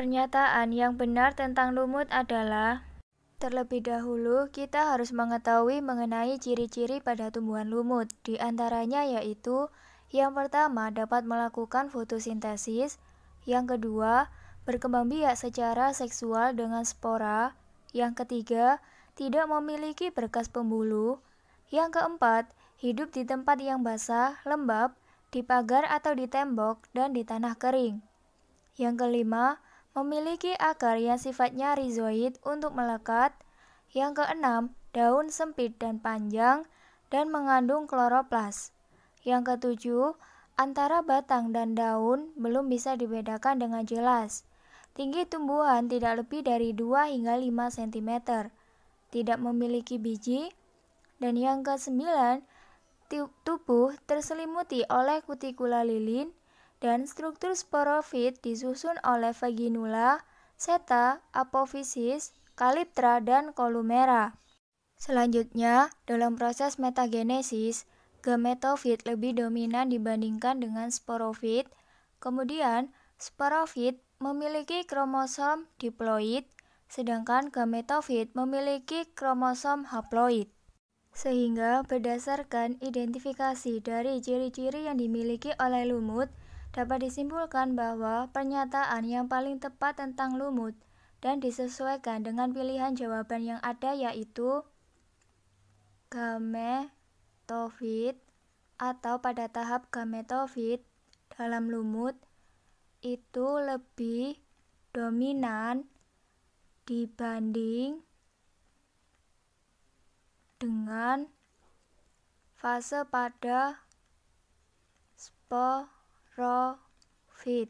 Pernyataan yang benar tentang lumut adalah Terlebih dahulu, kita harus mengetahui mengenai ciri-ciri pada tumbuhan lumut. Di antaranya yaitu, yang pertama dapat melakukan fotosintesis, yang kedua berkembang biak secara seksual dengan spora, yang ketiga tidak memiliki berkas pembuluh, yang keempat hidup di tempat yang basah, lembab, di pagar atau di tembok, dan di tanah kering. Yang kelima, memiliki akar yang sifatnya rizoid untuk melekat. Yang keenam, daun sempit dan panjang dan mengandung kloroplas. Yang ketujuh, antara batang dan daun belum bisa dibedakan dengan jelas. Tinggi tumbuhan tidak lebih dari 2 hingga 5 cm. Tidak memiliki biji. Dan yang kesembilan, tubuh terselimuti oleh kutikula lilin dan struktur sporofit disusun oleh vaginula, seta, apofisis, kaliptra, dan kolumera. Selanjutnya, dalam proses metagenesis, gametofit lebih dominan dibandingkan dengan sporofit. Kemudian, sporofit memiliki kromosom diploid, sedangkan gametofit memiliki kromosom haploid. Sehingga berdasarkan identifikasi dari ciri-ciri yang dimiliki oleh lumut, dapat disimpulkan bahwa pernyataan yang paling tepat tentang lumut dan disesuaikan dengan pilihan jawaban yang ada yaitu gametofit atau pada tahap gametofit dalam lumut itu lebih dominan dibanding dengan fase pada spore Profit.